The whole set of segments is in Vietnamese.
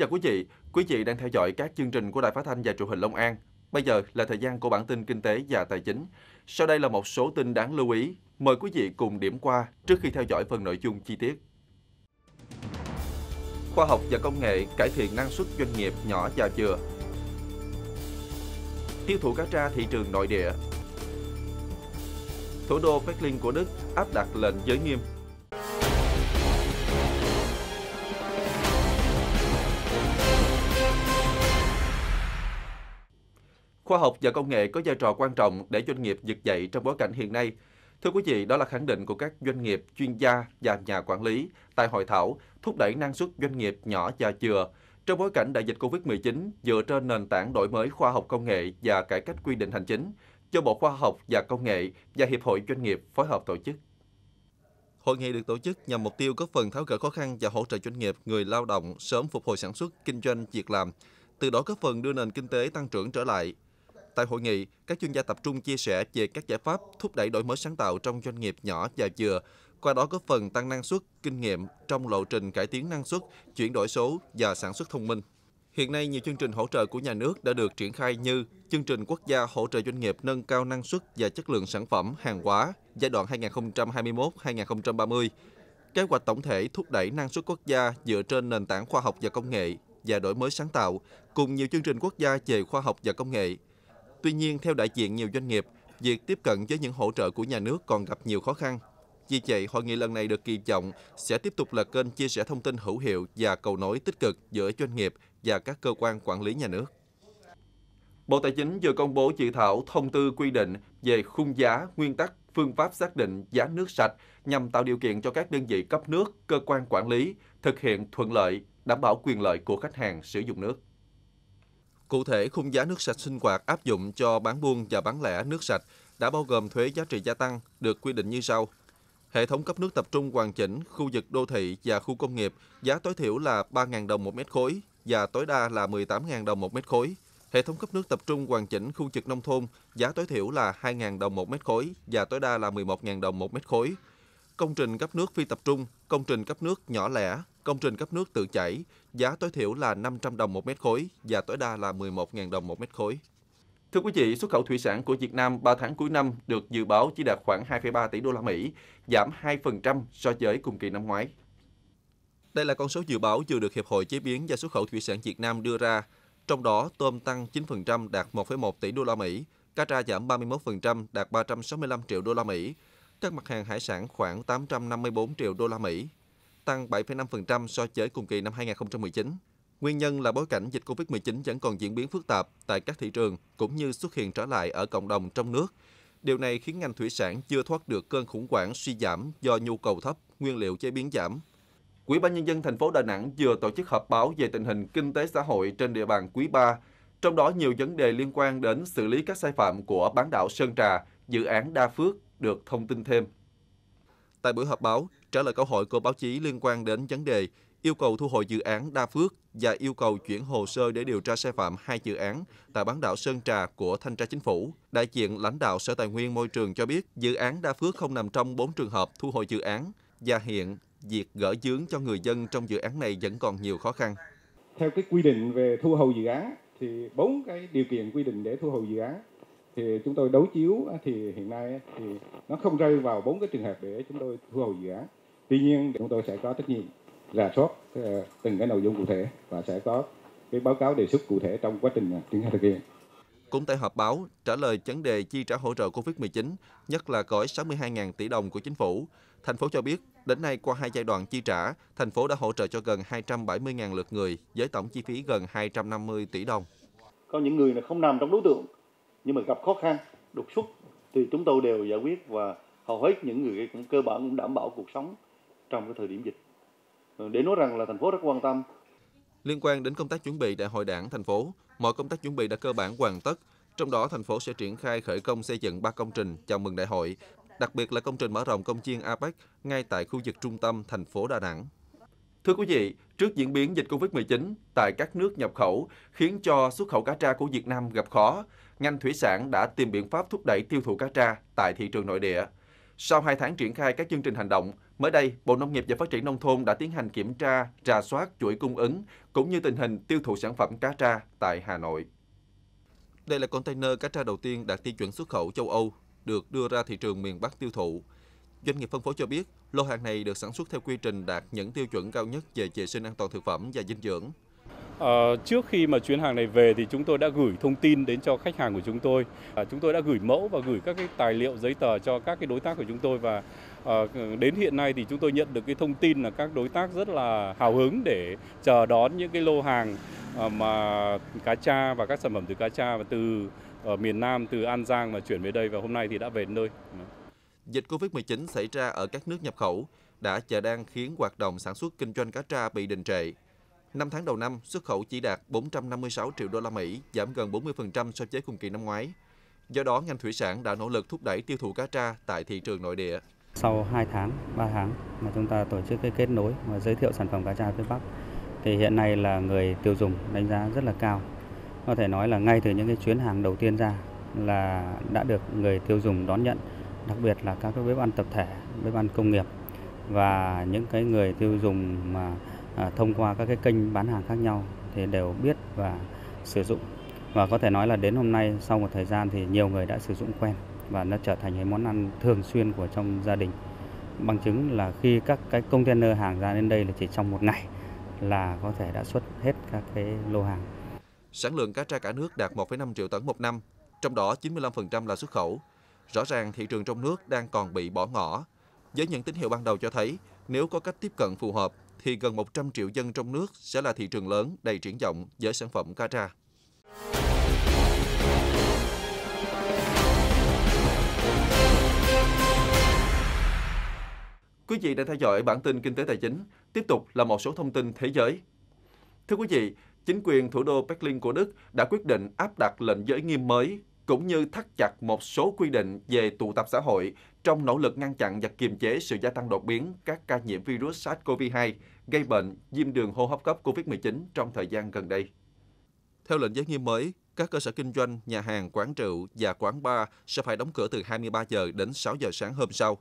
chào quý vị. Quý vị đang theo dõi các chương trình của Đài Phát thanh và Truyền hình Long An. Bây giờ là thời gian của bản tin kinh tế và tài chính. Sau đây là một số tin đáng lưu ý. Mời quý vị cùng điểm qua trước khi theo dõi phần nội dung chi tiết. Khoa học và công nghệ cải thiện năng suất doanh nghiệp nhỏ và vừa. Tiêu thụ cá tra thị trường nội địa. Thủ đô Berlin của Đức áp đặt lệnh giới nghiêm Khoa học và công nghệ có vai trò quan trọng để doanh nghiệp vực dậy trong bối cảnh hiện nay. Thưa quý vị, đó là khẳng định của các doanh nghiệp, chuyên gia và nhà quản lý tại hội thảo thúc đẩy năng suất doanh nghiệp nhỏ và vừa trong bối cảnh đại dịch Covid-19 dựa trên nền tảng đổi mới khoa học công nghệ và cải cách quy định hành chính do Bộ Khoa học và Công nghệ và Hiệp hội Doanh nghiệp phối hợp tổ chức. Hội nghị được tổ chức nhằm mục tiêu góp phần tháo gỡ khó khăn và hỗ trợ doanh nghiệp, người lao động sớm phục hồi sản xuất, kinh doanh, việc làm, từ đó góp phần đưa nền kinh tế tăng trưởng trở lại, Tại hội nghị, các chuyên gia tập trung chia sẻ về các giải pháp thúc đẩy đổi mới sáng tạo trong doanh nghiệp nhỏ và vừa, qua đó góp phần tăng năng suất, kinh nghiệm trong lộ trình cải tiến năng suất, chuyển đổi số và sản xuất thông minh. Hiện nay, nhiều chương trình hỗ trợ của nhà nước đã được triển khai như chương trình quốc gia hỗ trợ doanh nghiệp nâng cao năng suất và chất lượng sản phẩm, hàng hóa giai đoạn 2021-2030, kế hoạch tổng thể thúc đẩy năng suất quốc gia dựa trên nền tảng khoa học và công nghệ và đổi mới sáng tạo, cùng nhiều chương trình quốc gia về khoa học và công nghệ, Tuy nhiên, theo đại diện nhiều doanh nghiệp, việc tiếp cận với những hỗ trợ của nhà nước còn gặp nhiều khó khăn. Vì vậy, hội nghị lần này được kỳ vọng sẽ tiếp tục là kênh chia sẻ thông tin hữu hiệu và cầu nối tích cực giữa doanh nghiệp và các cơ quan quản lý nhà nước. Bộ Tài chính vừa công bố dự thảo thông tư quy định về khung giá, nguyên tắc, phương pháp xác định giá nước sạch nhằm tạo điều kiện cho các đơn vị cấp nước, cơ quan quản lý thực hiện thuận lợi, đảm bảo quyền lợi của khách hàng sử dụng nước. Cụ thể, khung giá nước sạch sinh hoạt áp dụng cho bán buôn và bán lẻ nước sạch đã bao gồm thuế giá trị gia tăng được quy định như sau. Hệ thống cấp nước tập trung hoàn chỉnh, khu vực đô thị và khu công nghiệp, giá tối thiểu là 3.000 đồng một mét khối và tối đa là 18.000 đồng một mét khối. Hệ thống cấp nước tập trung hoàn chỉnh khu vực nông thôn, giá tối thiểu là 2.000 đồng một mét khối và tối đa là 11.000 đồng một mét khối công trình cấp nước phi tập trung, công trình cấp nước nhỏ lẻ, công trình cấp nước tự chảy, giá tối thiểu là 500 đồng một mét khối và tối đa là 11.000 đồng một mét khối. Thưa quý vị, xuất khẩu thủy sản của Việt Nam 3 tháng cuối năm được dự báo chỉ đạt khoảng 2,3 tỷ đô la Mỹ, giảm 2% so với cùng kỳ năm ngoái. Đây là con số dự báo vừa được Hiệp hội Chế biến và Xuất khẩu thủy sản Việt Nam đưa ra, trong đó tôm tăng 9% đạt 1,1 tỷ đô la Mỹ, cá tra giảm 31% đạt 365 triệu đô la Mỹ, các mặt hàng hải sản khoảng 854 triệu đô la Mỹ, tăng 7,5% so với cùng kỳ năm 2019. Nguyên nhân là bối cảnh dịch COVID-19 vẫn còn diễn biến phức tạp tại các thị trường cũng như xuất hiện trở lại ở cộng đồng trong nước. Điều này khiến ngành thủy sản chưa thoát được cơn khủng hoảng suy giảm do nhu cầu thấp, nguyên liệu chế biến giảm. Quỹ ban nhân dân thành phố Đà Nẵng vừa tổ chức họp báo về tình hình kinh tế xã hội trên địa bàn quý 3, trong đó nhiều vấn đề liên quan đến xử lý các sai phạm của bán đảo Sơn Trà, dự án Đa Phước được thông tin thêm. Tại buổi họp báo, trả lời câu hỏi của báo chí liên quan đến vấn đề yêu cầu thu hồi dự án Đa Phước và yêu cầu chuyển hồ sơ để điều tra sai phạm hai dự án tại bán đảo Sơn Trà của Thanh tra Chính phủ. Đại diện lãnh đạo Sở Tài nguyên Môi trường cho biết dự án Đa Phước không nằm trong 4 trường hợp thu hồi dự án và hiện việc gỡ dướng cho người dân trong dự án này vẫn còn nhiều khó khăn. Theo cái quy định về thu hồi dự án thì bốn cái điều kiện quy định để thu hồi dự án thì chúng tôi đấu chiếu thì hiện nay thì nó không rơi vào bốn cái trường hợp để chúng tôi thu hồi dự án tuy nhiên chúng tôi sẽ có trách nhiệm rà soát ờ, từng cái nội dung cụ thể và sẽ có cái báo cáo đề xuất cụ thể trong quá trình ờ, triển khai thực hiện cũng tại họp báo, trả lời vấn đề chi trả hỗ trợ COVID-19, nhất là gói 62.000 tỷ đồng của chính phủ, thành phố cho biết đến nay qua hai giai đoạn chi trả, thành phố đã hỗ trợ cho gần 270.000 lượt người với tổng chi phí gần 250 tỷ đồng. Có những người là không nằm trong đối tượng nhưng mà gặp khó khăn đột xuất thì chúng tôi đều giải quyết và hầu hết những người cũng cơ bản cũng đảm bảo cuộc sống trong cái thời điểm dịch để nói rằng là thành phố rất quan tâm liên quan đến công tác chuẩn bị đại hội đảng thành phố mọi công tác chuẩn bị đã cơ bản hoàn tất trong đó thành phố sẽ triển khai khởi công xây dựng ba công trình chào mừng đại hội đặc biệt là công trình mở rộng công viên APEC ngay tại khu vực trung tâm thành phố Đà Nẵng. Thưa quý vị, trước diễn biến dịch COVID-19 tại các nước nhập khẩu khiến cho xuất khẩu cá tra của Việt Nam gặp khó, ngành thủy sản đã tìm biện pháp thúc đẩy tiêu thụ cá tra tại thị trường nội địa. Sau 2 tháng triển khai các chương trình hành động, mới đây, Bộ Nông nghiệp và Phát triển Nông thôn đã tiến hành kiểm tra, rà soát chuỗi cung ứng cũng như tình hình tiêu thụ sản phẩm cá tra tại Hà Nội. Đây là container cá tra đầu tiên đạt tiêu chuẩn xuất khẩu châu Âu, được đưa ra thị trường miền Bắc tiêu thụ. Doanh nghiệp phân phối cho biết, lô hàng này được sản xuất theo quy trình đạt những tiêu chuẩn cao nhất về vệ sinh an toàn thực phẩm và dinh dưỡng. À, trước khi mà chuyến hàng này về thì chúng tôi đã gửi thông tin đến cho khách hàng của chúng tôi. À, chúng tôi đã gửi mẫu và gửi các cái tài liệu giấy tờ cho các cái đối tác của chúng tôi và à, đến hiện nay thì chúng tôi nhận được cái thông tin là các đối tác rất là hào hứng để chờ đón những cái lô hàng à, mà cá tra và các sản phẩm từ cá tra và từ ở miền Nam từ An Giang mà chuyển về đây và hôm nay thì đã về đến nơi. Dịch Covid-19 xảy ra ở các nước nhập khẩu đã và đang khiến hoạt động sản xuất kinh doanh cá tra bị đình trệ. 5 tháng đầu năm, xuất khẩu chỉ đạt 456 triệu đô la Mỹ, giảm gần 40% so với cùng kỳ năm ngoái. Do đó, ngành thủy sản đã nỗ lực thúc đẩy tiêu thụ cá tra tại thị trường nội địa. Sau 2 tháng, 3 tháng mà chúng ta tổ chức cái kết nối và giới thiệu sản phẩm cá tra phía Bắc thì hiện nay là người tiêu dùng đánh giá rất là cao. Có thể nói là ngay từ những cái chuyến hàng đầu tiên ra là đã được người tiêu dùng đón nhận, đặc biệt là các cái bếp ăn tập thể, bếp ăn công nghiệp và những cái người tiêu dùng mà À, thông qua các cái kênh bán hàng khác nhau thì đều biết và sử dụng và có thể nói là đến hôm nay sau một thời gian thì nhiều người đã sử dụng quen và nó trở thành cái món ăn thường xuyên của trong gia đình bằng chứng là khi các cái container hàng ra đến đây là chỉ trong một ngày là có thể đã xuất hết các cái lô hàng sản lượng cá tra cả nước đạt 1,5 triệu tấn một năm trong đó 95% là xuất khẩu rõ ràng thị trường trong nước đang còn bị bỏ ngỏ với những tín hiệu ban đầu cho thấy nếu có cách tiếp cận phù hợp thì gần 100 triệu dân trong nước sẽ là thị trường lớn đầy triển vọng với sản phẩm cá tra. Quý vị đã theo dõi bản tin Kinh tế Tài chính. Tiếp tục là một số thông tin thế giới. Thưa quý vị, chính quyền thủ đô Berlin của Đức đã quyết định áp đặt lệnh giới nghiêm mới cũng như thắt chặt một số quy định về tụ tập xã hội trong nỗ lực ngăn chặn và kiềm chế sự gia tăng đột biến các ca nhiễm virus SARS-CoV-2 gây bệnh viêm đường hô hấp cấp COVID-19 trong thời gian gần đây. Theo lệnh giới nghiêm mới, các cơ sở kinh doanh, nhà hàng, quán rượu và quán bar sẽ phải đóng cửa từ 23 giờ đến 6 giờ sáng hôm sau.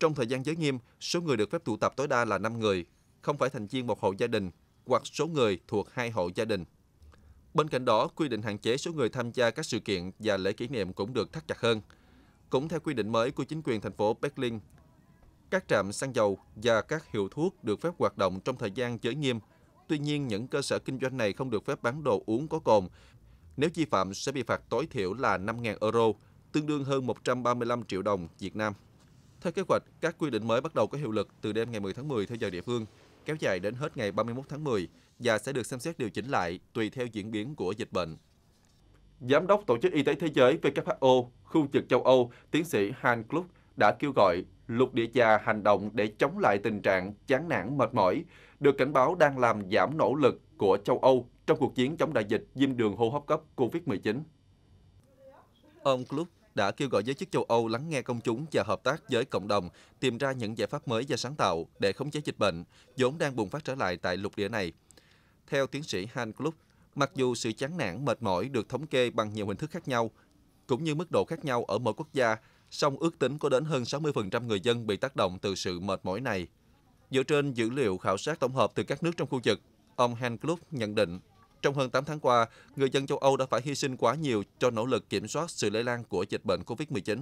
Trong thời gian giới nghiêm, số người được phép tụ tập tối đa là 5 người, không phải thành viên một hộ gia đình hoặc số người thuộc hai hộ gia đình. Bên cạnh đó, quy định hạn chế số người tham gia các sự kiện và lễ kỷ niệm cũng được thắt chặt hơn. Cũng theo quy định mới của chính quyền thành phố Berlin, các trạm xăng dầu và các hiệu thuốc được phép hoạt động trong thời gian giới nghiêm. Tuy nhiên, những cơ sở kinh doanh này không được phép bán đồ uống có cồn. Nếu vi phạm sẽ bị phạt tối thiểu là 5.000 euro, tương đương hơn 135 triệu đồng Việt Nam. Theo kế hoạch, các quy định mới bắt đầu có hiệu lực từ đêm ngày 10 tháng 10 theo giờ địa phương, kéo dài đến hết ngày 31 tháng 10 và sẽ được xem xét điều chỉnh lại tùy theo diễn biến của dịch bệnh. Giám đốc Tổ chức Y tế Thế giới WHO, khu vực châu Âu, tiến sĩ Han Klug đã kêu gọi lục địa già hành động để chống lại tình trạng chán nản mệt mỏi, được cảnh báo đang làm giảm nỗ lực của châu Âu trong cuộc chiến chống đại dịch viêm đường hô hấp cấp COVID-19. Ông Klug đã kêu gọi giới chức châu Âu lắng nghe công chúng và hợp tác với cộng đồng, tìm ra những giải pháp mới và sáng tạo để khống chế dịch bệnh, vốn đang bùng phát trở lại tại lục địa này. Theo tiến sĩ Han Klub, mặc dù sự chán nản mệt mỏi được thống kê bằng nhiều hình thức khác nhau, cũng như mức độ khác nhau ở mỗi quốc gia, song ước tính có đến hơn 60% người dân bị tác động từ sự mệt mỏi này. Dựa trên dữ liệu khảo sát tổng hợp từ các nước trong khu vực, ông Han Klub nhận định, trong hơn 8 tháng qua, người dân châu Âu đã phải hy sinh quá nhiều cho nỗ lực kiểm soát sự lây lan của dịch bệnh COVID-19.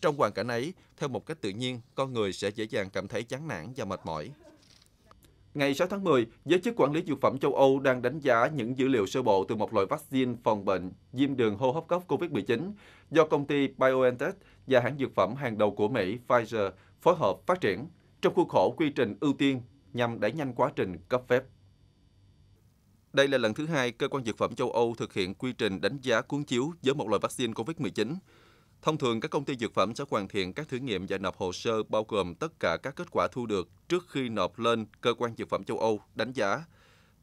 Trong hoàn cảnh ấy, theo một cách tự nhiên, con người sẽ dễ dàng cảm thấy chán nản và mệt mỏi. Ngày 6 tháng 10, giới chức quản lý dược phẩm châu Âu đang đánh giá những dữ liệu sơ bộ từ một loại vaccine phòng bệnh viêm đường hô hấp cấp COVID-19 do công ty BioNTech và hãng dược phẩm hàng đầu của Mỹ Pfizer phối hợp phát triển trong khuôn khổ quy trình ưu tiên nhằm đẩy nhanh quá trình cấp phép. Đây là lần thứ hai cơ quan dược phẩm châu Âu thực hiện quy trình đánh giá cuốn chiếu với một loại vaccine COVID-19 Thông thường, các công ty dược phẩm sẽ hoàn thiện các thử nghiệm và nộp hồ sơ bao gồm tất cả các kết quả thu được trước khi nộp lên Cơ quan Dược phẩm châu Âu đánh giá.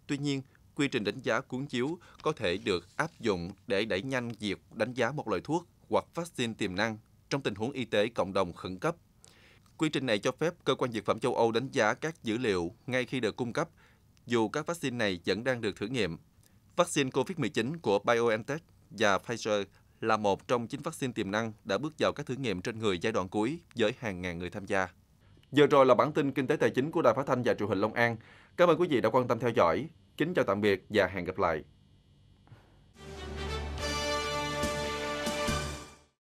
Tuy nhiên, quy trình đánh giá cuốn chiếu có thể được áp dụng để đẩy nhanh việc đánh giá một loại thuốc hoặc vaccine tiềm năng trong tình huống y tế cộng đồng khẩn cấp. Quy trình này cho phép Cơ quan Dược phẩm châu Âu đánh giá các dữ liệu ngay khi được cung cấp, dù các vaccine này vẫn đang được thử nghiệm. Vaccine COVID-19 của BioNTech và Pfizer là một trong chín vaccine tiềm năng đã bước vào các thử nghiệm trên người giai đoạn cuối với hàng ngàn người tham gia. Giờ rồi là bản tin kinh tế tài chính của Đài Phát Thanh và Truyền hình Long An. Cảm ơn quý vị đã quan tâm theo dõi. Kính chào tạm biệt và hẹn gặp lại.